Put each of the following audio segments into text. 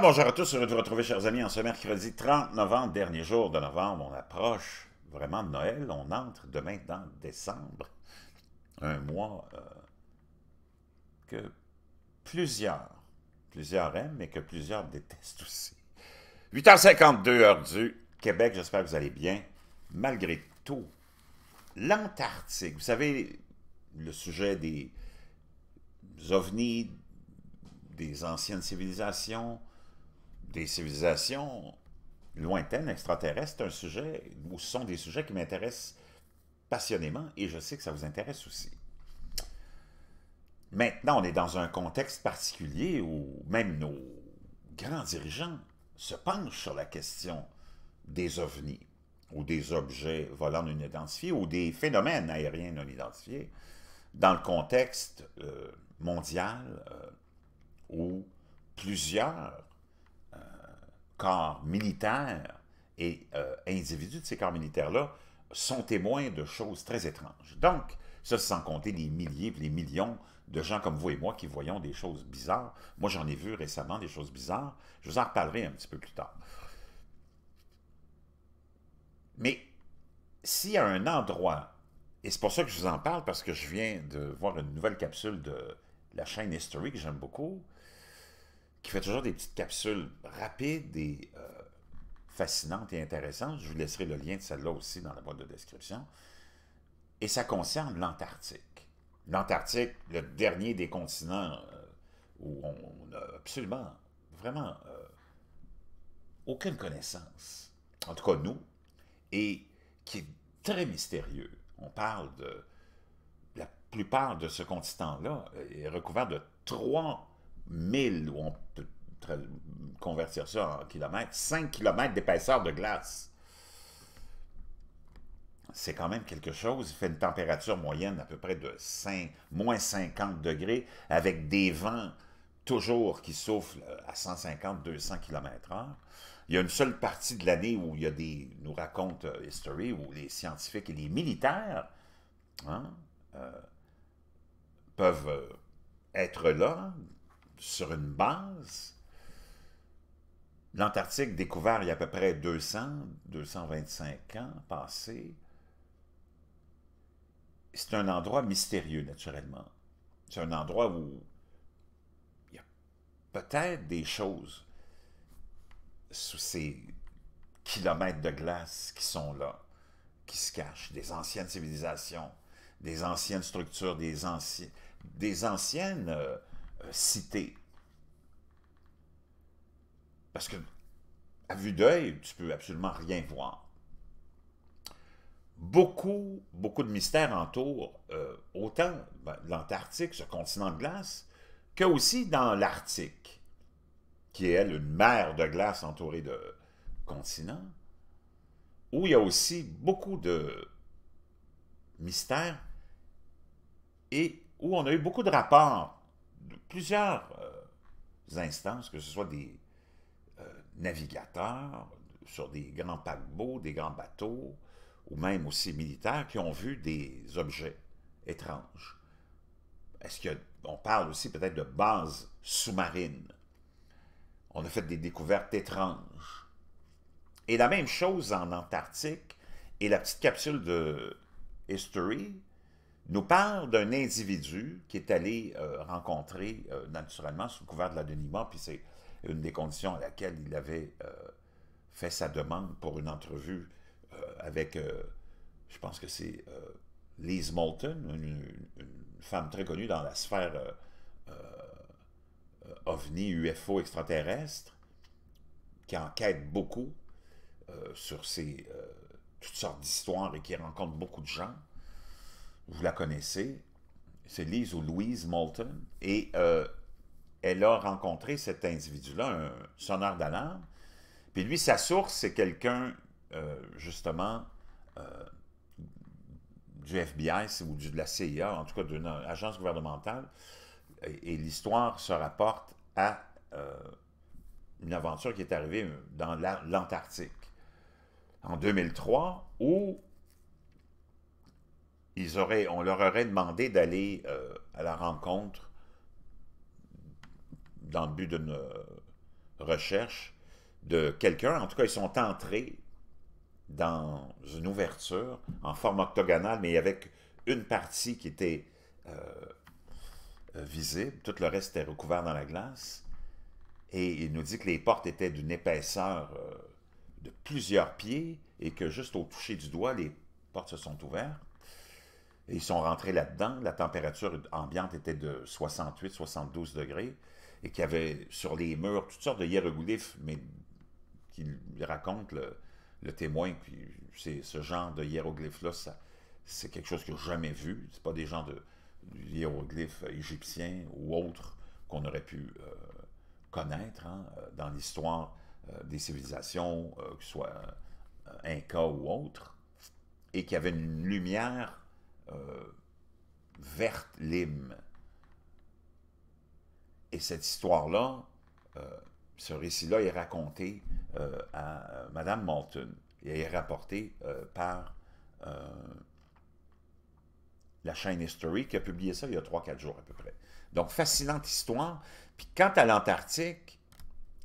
bonjour à tous, heureux de vous retrouver, chers amis, en ce mercredi 30 novembre, dernier jour de novembre. On approche vraiment de Noël, on entre demain dans décembre, un mois euh, que plusieurs, plusieurs aiment, mais que plusieurs détestent aussi. 8h52, heure du Québec, j'espère que vous allez bien. Malgré tout, l'Antarctique, vous savez, le sujet des ovnis, des anciennes civilisations, des civilisations lointaines, extraterrestres, un sujet où ce sont des sujets qui m'intéressent passionnément et je sais que ça vous intéresse aussi. Maintenant, on est dans un contexte particulier où même nos grands dirigeants se penchent sur la question des ovnis ou des objets volants non identifiés ou des phénomènes aériens non identifiés dans le contexte euh, mondial euh, où plusieurs corps militaires et euh, individus de ces corps militaires-là sont témoins de choses très étranges. Donc, ça, sans compter les milliers et les millions de gens comme vous et moi qui voyons des choses bizarres. Moi, j'en ai vu récemment des choses bizarres. Je vous en reparlerai un petit peu plus tard. Mais s'il y a un endroit, et c'est pour ça que je vous en parle, parce que je viens de voir une nouvelle capsule de la chaîne History que j'aime beaucoup, qui fait toujours des petites capsules rapides et euh, fascinantes et intéressantes. Je vous laisserai le lien de celle-là aussi dans la boîte de description. Et ça concerne l'Antarctique. L'Antarctique, le dernier des continents euh, où on n'a absolument, vraiment, euh, aucune connaissance. En tout cas, nous. Et qui est très mystérieux. On parle de... La plupart de ce continent-là est recouvert de trois 1000, ou on peut convertir ça en kilomètres, 5 km d'épaisseur de glace. C'est quand même quelque chose. Il fait une température moyenne à peu près de 5, moins 50 degrés, avec des vents toujours qui soufflent euh, à 150-200 km h il y a une seule partie de l'année où il y a des, nous raconte euh, History, où les scientifiques et les militaires hein, euh, peuvent être là sur une base. L'Antarctique découvert il y a à peu près 200, 225 ans passés. C'est un endroit mystérieux, naturellement. C'est un endroit où il y a peut-être des choses sous ces kilomètres de glace qui sont là, qui se cachent, des anciennes civilisations, des anciennes structures, des, anci des anciennes euh, euh, cité. Parce que, à vue d'œil, tu peux absolument rien voir. Beaucoup, beaucoup de mystères entourent euh, autant ben, l'Antarctique, ce continent de glace, que aussi dans l'Arctique, qui est, elle, une mer de glace entourée de continents, où il y a aussi beaucoup de mystères et où on a eu beaucoup de rapports plusieurs euh, instances, que ce soit des euh, navigateurs sur des grands paquebots, des grands bateaux, ou même aussi militaires, qui ont vu des objets étranges. Est-ce qu'on parle aussi peut-être de bases sous-marines? On a fait des découvertes étranges. Et la même chose en Antarctique, et la petite capsule de History nous parle d'un individu qui est allé euh, rencontrer, euh, naturellement, sous couvert de l'anonymat, puis c'est une des conditions à laquelle il avait euh, fait sa demande pour une entrevue avec, je pense que c'est Liz Moulton, une, une, femme très connue dans la sphère ovni, UFO, extraterrestre, qui enquête beaucoup sur ces, toutes sortes d'histoires et qui rencontre beaucoup de gens vous la connaissez, c'est Lise ou Louise Moulton, et euh, elle a rencontré cet individu-là, un sonneur d'alarme, puis lui, sa source, c'est quelqu'un, euh, justement, euh, du FBI ou du, de la CIA, en tout cas d'une agence gouvernementale, et, et l'histoire se rapporte à une aventure qui est arrivée dans l'Antarctique en 2003, où on leur aurait demandé d'aller euh, à la rencontre dans le but d'une euh, recherche de quelqu'un. En tout cas, ils sont entrés dans une ouverture en forme octogonale, mais avec une partie qui était euh, visible. Tout le reste était recouvert dans la glace. Et il nous dit que les portes étaient d'une épaisseur de plusieurs pieds et que juste au toucher du doigt, les portes se sont ouvertes. Ils sont rentrés là-dedans. La température ambiante était de 68-72 degrés et qu'il y avait sur les murs toutes sortes de hiéroglyphes, mais qui racontent le, témoin. Puis c'est ce genre de hiéroglyphes-là, c'est quelque chose qu'ils n'ont jamais vu. ce n'est pas des gens de, hiéroglyphes égyptiens ou autres qu'on aurait pu euh, connaître hein, dans l'histoire euh, des civilisations, euh, que ce soit Inca ou autre, et qu'il y avait une lumière verte lime. Et cette histoire-là, euh, ce récit-là est raconté euh, à euh, Madame Malton et est rapporté par la chaîne History qui a publié ça il y a 3-4 jours à peu près. Donc, fascinante histoire. Puis quant à l'Antarctique,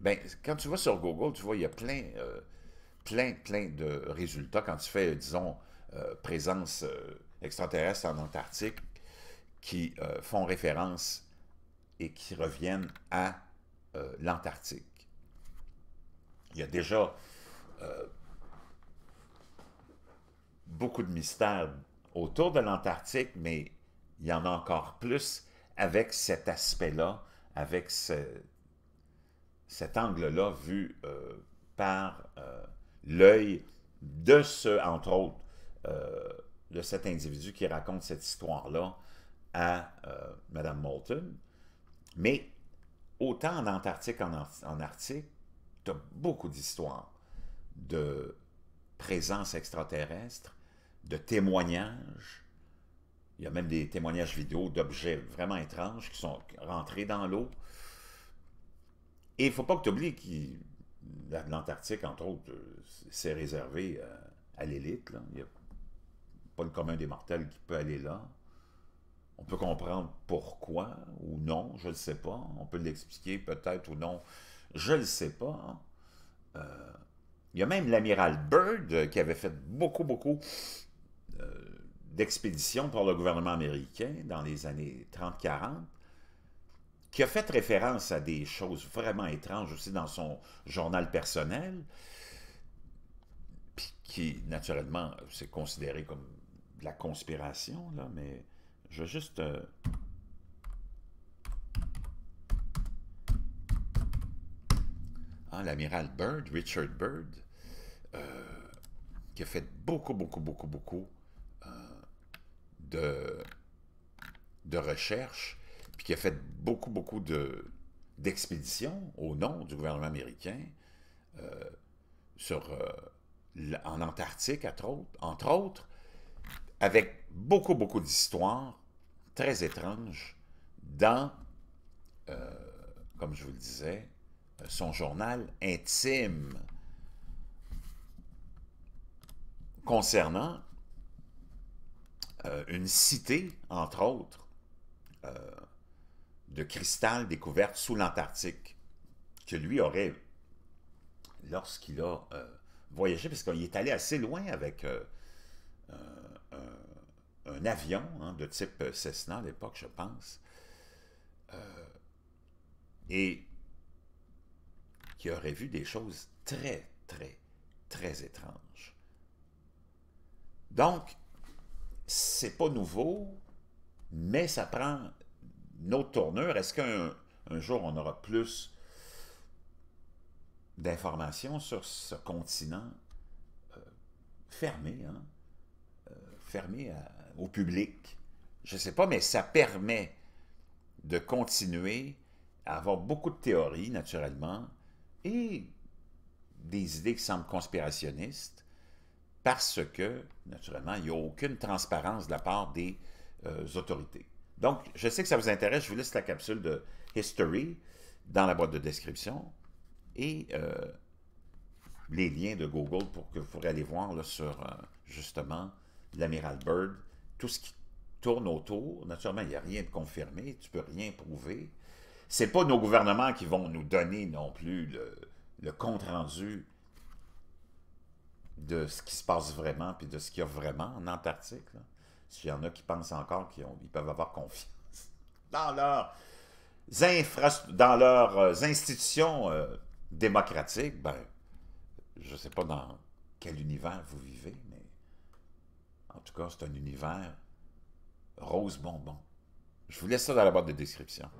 ben, quand tu vas sur Google, tu vois, il y a plein, plein, plein de résultats quand tu fais, disons, présence extraterrestre en Antarctique qui euh, font référence et qui reviennent à euh, l'Antarctique. Il y a déjà euh, beaucoup de mystères autour de l'Antarctique, mais il y en a encore plus avec cet aspect-là, avec cet angle-là vu par l'œil de ce, entre autres, de cet individu qui raconte cette histoire-là, à euh, Mme Moulton. Mais autant en Antarctique qu'en en Arctique, tu as beaucoup d'histoires de présence extraterrestre, de témoignages. Il y a même des témoignages vidéo d'objets vraiment étranges qui sont rentrés dans l'eau. Et il ne faut pas que tu oublies que l'Antarctique, entre autres, c'est euh, réservé euh, à l'élite. Il n'y a pas le commun des mortels qui peut aller là. On peut comprendre pourquoi ou non, je ne sais pas. On peut l'expliquer peut-être ou non, je ne sais pas. Hein. Euh, il y a même l'amiral Byrd qui avait fait beaucoup, beaucoup euh, d'expéditions par le gouvernement américain dans les années 30-40 qui a fait référence à des choses vraiment étranges aussi dans son journal personnel, puis qui, naturellement, c'est considéré comme de la conspiration, là, mais je vais juste... Euh, ah, l'amiral Bird, Richard Bird, euh, qui a fait beaucoup, beaucoup, beaucoup, beaucoup euh, de, de recherches, puis qui a fait beaucoup, beaucoup d'expéditions au nom du gouvernement américain sur, en Antarctique, entre autres avec beaucoup, beaucoup d'histoires très étranges dans, euh, comme je vous le disais, son journal intime concernant euh, une cité, entre autres, euh, de cristal découverte sous l'Antarctique, que lui aurait, lorsqu'il a voyagé, parce qu'il est allé assez loin avec un avion hein, de type euh, Cessna à l'époque, je pense, euh, et qui aurait vu des choses très, très, très étranges. Donc, c'est pas nouveau, mais ça prend une autre tournure. Est-ce qu'un jour, on aura plus d'informations sur ce continent euh, fermé, hein? permet au public. Je ne sais pas, mais ça permet de continuer à avoir beaucoup de théories, naturellement, et des idées qui semblent conspirationnistes, parce que, naturellement, il n'y a aucune transparence de la part des euh, autorités. Donc, je sais que ça vous intéresse, je vous laisse la capsule de History dans la boîte de description et euh, les liens de Google pour que vous pourrez aller voir là, sur, euh, justement, l'amiral Byrd, tout ce qui tourne autour, naturellement, il n'y a rien de confirmé, tu ne peux rien prouver. Ce n'est pas nos gouvernements qui vont nous donner non plus le, compte-rendu de ce qui se passe vraiment, puis de ce qu'il y a vraiment en Antarctique. S'il y en a qui pensent encore qu'ils peuvent avoir confiance dans, dans leurs euh, institutions euh, démocratiques, ben, je ne sais pas dans quel univers vous vivez, en tout cas, c'est un univers rose bonbon. Je vous laisse ça dans la boîte de description.